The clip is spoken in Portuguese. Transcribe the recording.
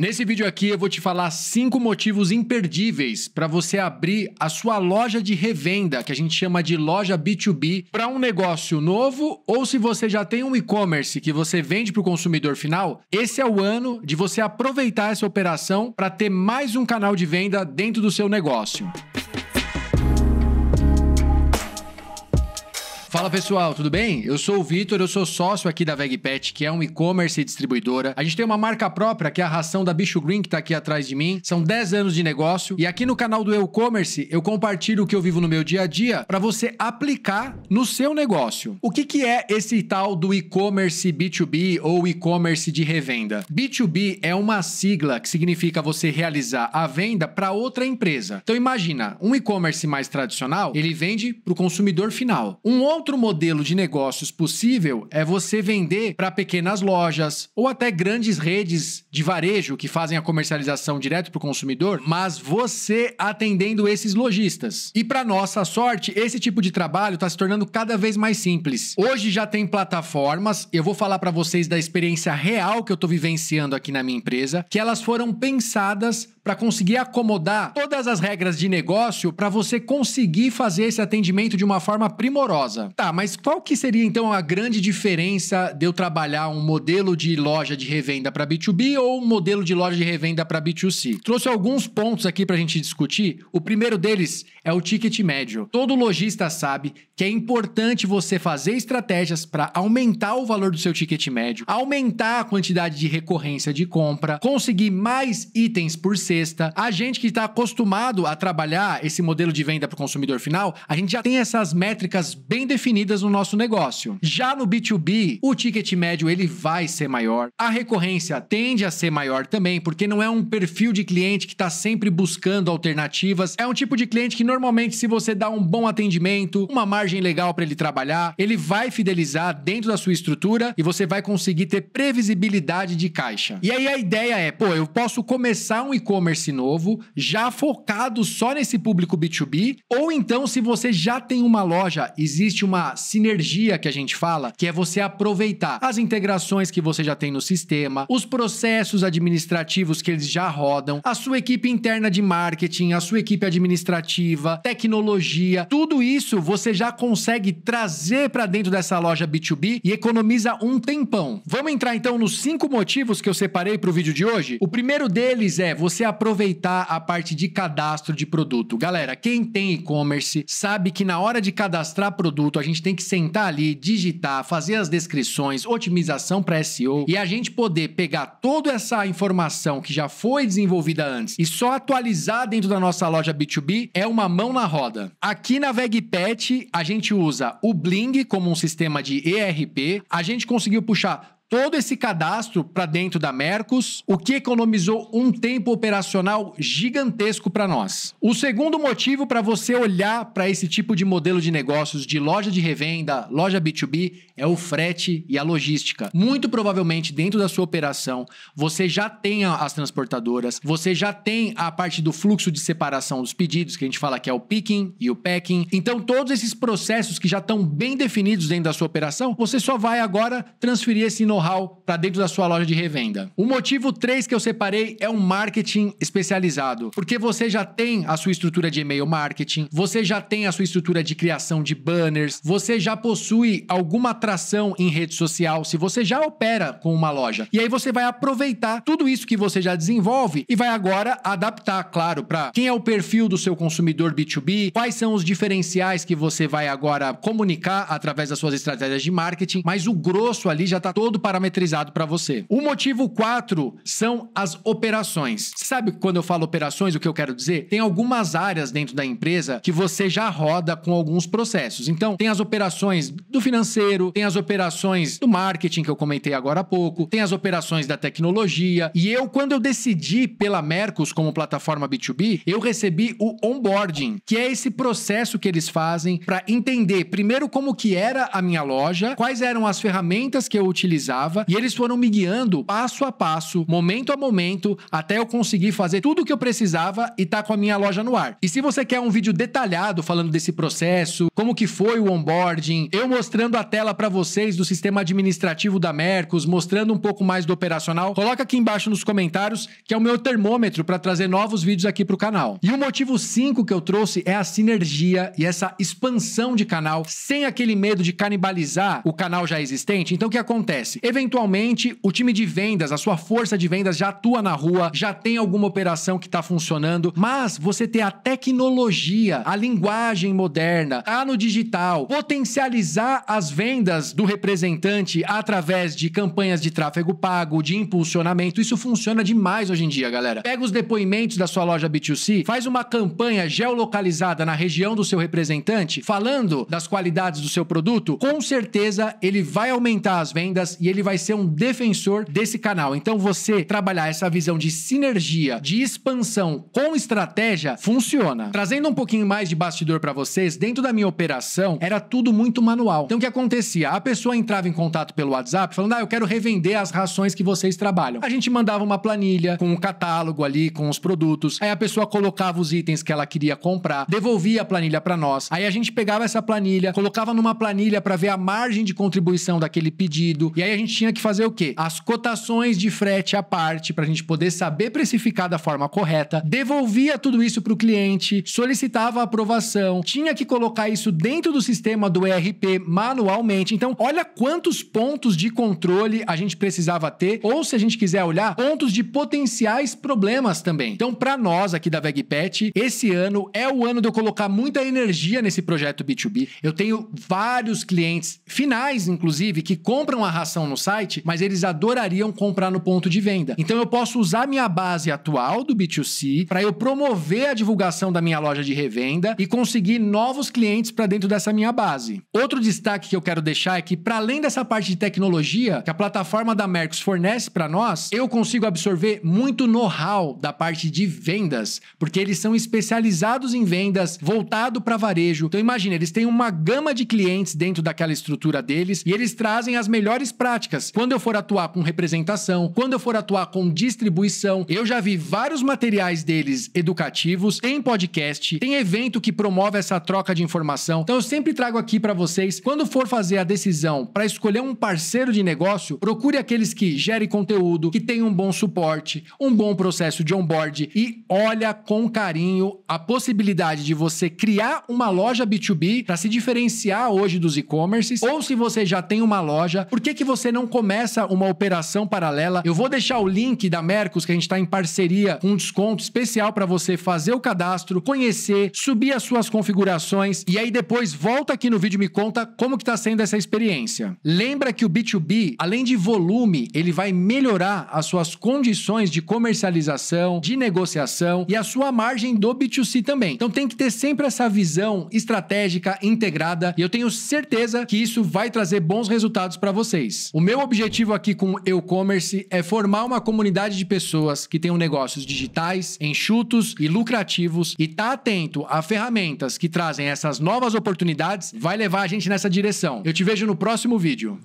Nesse vídeo aqui eu vou te falar cinco motivos imperdíveis para você abrir a sua loja de revenda, que a gente chama de loja B2B, para um negócio novo ou se você já tem um e-commerce que você vende para o consumidor final, esse é o ano de você aproveitar essa operação para ter mais um canal de venda dentro do seu negócio. Fala pessoal, tudo bem? Eu sou o Vitor, eu sou sócio aqui da VegPet, que é um e-commerce e distribuidora. A gente tem uma marca própria, que é a ração da Bicho Green, que tá aqui atrás de mim. São 10 anos de negócio e aqui no canal do E-commerce eu compartilho o que eu vivo no meu dia a dia para você aplicar no seu negócio. O que, que é esse tal do e-commerce B2B ou e-commerce de revenda? B2B é uma sigla que significa você realizar a venda para outra empresa. Então imagina, um e-commerce mais tradicional, ele vende para o consumidor final. Um outro Outro modelo de negócios possível é você vender para pequenas lojas ou até grandes redes de varejo que fazem a comercialização direto para o consumidor, mas você atendendo esses lojistas. E para nossa sorte, esse tipo de trabalho está se tornando cada vez mais simples. Hoje já tem plataformas, eu vou falar para vocês da experiência real que eu estou vivenciando aqui na minha empresa, que elas foram pensadas para conseguir acomodar todas as regras de negócio para você conseguir fazer esse atendimento de uma forma primorosa. Tá, mas qual que seria então a grande diferença de eu trabalhar um modelo de loja de revenda para B2B ou um modelo de loja de revenda para B2C? Trouxe alguns pontos aqui para a gente discutir. O primeiro deles é o ticket médio. Todo lojista sabe que é importante você fazer estratégias para aumentar o valor do seu ticket médio, aumentar a quantidade de recorrência de compra, conseguir mais itens por cesta. A gente que está acostumado a trabalhar esse modelo de venda para o consumidor final, a gente já tem essas métricas bem definidas definidas no nosso negócio. Já no B2B, o ticket médio ele vai ser maior, a recorrência tende a ser maior também, porque não é um perfil de cliente que está sempre buscando alternativas, é um tipo de cliente que normalmente se você dá um bom atendimento, uma margem legal para ele trabalhar, ele vai fidelizar dentro da sua estrutura e você vai conseguir ter previsibilidade de caixa. E aí a ideia é, pô, eu posso começar um e-commerce novo já focado só nesse público B2B, ou então se você já tem uma loja, existe uma uma sinergia que a gente fala, que é você aproveitar as integrações que você já tem no sistema, os processos administrativos que eles já rodam, a sua equipe interna de marketing, a sua equipe administrativa, tecnologia, tudo isso você já consegue trazer para dentro dessa loja B2B e economiza um tempão. Vamos entrar então nos cinco motivos que eu separei para o vídeo de hoje? O primeiro deles é você aproveitar a parte de cadastro de produto. Galera, quem tem e-commerce sabe que na hora de cadastrar produto, a gente tem que sentar ali, digitar, fazer as descrições, otimização para SEO e a gente poder pegar toda essa informação que já foi desenvolvida antes e só atualizar dentro da nossa loja B2B é uma mão na roda. Aqui na VegPet, a gente usa o Bling como um sistema de ERP. A gente conseguiu puxar todo esse cadastro para dentro da Mercos, o que economizou um tempo operacional gigantesco para nós. O segundo motivo para você olhar para esse tipo de modelo de negócios de loja de revenda, loja B2B, é o frete e a logística. Muito provavelmente dentro da sua operação, você já tem as transportadoras, você já tem a parte do fluxo de separação dos pedidos, que a gente fala que é o picking e o packing. Então, todos esses processos que já estão bem definidos dentro da sua operação, você só vai agora transferir esse novo know-how para dentro da sua loja de revenda. O motivo 3 que eu separei é um marketing especializado, porque você já tem a sua estrutura de e-mail marketing, você já tem a sua estrutura de criação de banners, você já possui alguma atração em rede social, se você já opera com uma loja. E aí você vai aproveitar tudo isso que você já desenvolve e vai agora adaptar, claro, para quem é o perfil do seu consumidor B2B, quais são os diferenciais que você vai agora comunicar através das suas estratégias de marketing, mas o grosso ali já está todo parametrizado para você. O motivo 4 são as operações. sabe quando eu falo operações, o que eu quero dizer? Tem algumas áreas dentro da empresa que você já roda com alguns processos. Então, tem as operações do financeiro, tem as operações do marketing que eu comentei agora há pouco, tem as operações da tecnologia. E eu, quando eu decidi pela Mercos como plataforma B2B, eu recebi o onboarding, que é esse processo que eles fazem para entender primeiro como que era a minha loja, quais eram as ferramentas que eu utilizava e eles foram me guiando passo a passo, momento a momento, até eu conseguir fazer tudo o que eu precisava e tá com a minha loja no ar. E se você quer um vídeo detalhado falando desse processo, como que foi o onboarding, eu mostrando a tela para vocês do sistema administrativo da Mercos, mostrando um pouco mais do operacional, coloca aqui embaixo nos comentários, que é o meu termômetro para trazer novos vídeos aqui pro canal. E o motivo 5 que eu trouxe é a sinergia e essa expansão de canal, sem aquele medo de canibalizar o canal já existente. Então o que acontece? Eventualmente, o time de vendas, a sua força de vendas já atua na rua, já tem alguma operação que está funcionando, mas você ter a tecnologia, a linguagem moderna, tá no digital, potencializar as vendas do representante através de campanhas de tráfego pago, de impulsionamento, isso funciona demais hoje em dia, galera. Pega os depoimentos da sua loja B2C, faz uma campanha geolocalizada na região do seu representante, falando das qualidades do seu produto, com certeza ele vai aumentar as vendas e ele ele vai ser um defensor desse canal. Então, você trabalhar essa visão de sinergia, de expansão com estratégia, funciona. Trazendo um pouquinho mais de bastidor para vocês, dentro da minha operação, era tudo muito manual. Então, o que acontecia? A pessoa entrava em contato pelo WhatsApp falando, ah, eu quero revender as rações que vocês trabalham. A gente mandava uma planilha com um catálogo ali, com os produtos. Aí a pessoa colocava os itens que ela queria comprar, devolvia a planilha para nós. Aí a gente pegava essa planilha, colocava numa planilha para ver a margem de contribuição daquele pedido. E aí a gente gente tinha que fazer o quê? As cotações de frete à parte para a gente poder saber precificar da forma correta, devolvia tudo isso para o cliente, solicitava aprovação, tinha que colocar isso dentro do sistema do ERP manualmente. Então, olha quantos pontos de controle a gente precisava ter, ou se a gente quiser olhar, pontos de potenciais problemas também. Então, para nós aqui da VegPet, esse ano é o ano de eu colocar muita energia nesse projeto B2B. Eu tenho vários clientes finais, inclusive, que compram a ração no site, mas eles adorariam comprar no ponto de venda. Então eu posso usar minha base atual do B2C para eu promover a divulgação da minha loja de revenda e conseguir novos clientes para dentro dessa minha base. Outro destaque que eu quero deixar é que para além dessa parte de tecnologia que a plataforma da Mercos fornece para nós, eu consigo absorver muito know-how da parte de vendas, porque eles são especializados em vendas voltado para varejo. Então imagina, eles têm uma gama de clientes dentro daquela estrutura deles e eles trazem as melhores práticas práticas. Quando eu for atuar com representação, quando eu for atuar com distribuição, eu já vi vários materiais deles educativos, tem podcast, tem evento que promove essa troca de informação. Então eu sempre trago aqui para vocês, quando for fazer a decisão para escolher um parceiro de negócio, procure aqueles que gerem conteúdo, que tenham um bom suporte, um bom processo de onboard e olha com carinho a possibilidade de você criar uma loja B2B para se diferenciar hoje dos e-commerces ou se você já tem uma loja, por que que você você não começa uma operação paralela. Eu vou deixar o link da Mercos, que a gente está em parceria, com um desconto especial para você fazer o cadastro, conhecer, subir as suas configurações e aí depois volta aqui no vídeo e me conta como que está sendo essa experiência. Lembra que o B2B, além de volume, ele vai melhorar as suas condições de comercialização, de negociação e a sua margem do B2C também. Então tem que ter sempre essa visão estratégica integrada e eu tenho certeza que isso vai trazer bons resultados para vocês. O meu objetivo aqui com o e-commerce é formar uma comunidade de pessoas que tenham negócios digitais, enxutos e lucrativos e tá atento a ferramentas que trazem essas novas oportunidades vai levar a gente nessa direção. Eu te vejo no próximo vídeo.